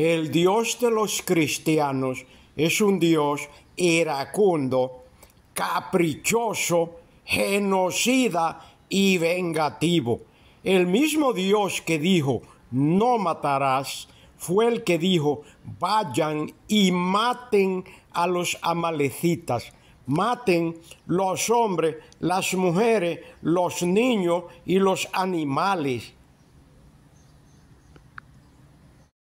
El Dios de los cristianos es un Dios iracundo, caprichoso, genocida y vengativo. El mismo Dios que dijo, no matarás, fue el que dijo, vayan y maten a los amalecitas, maten los hombres, las mujeres, los niños y los animales.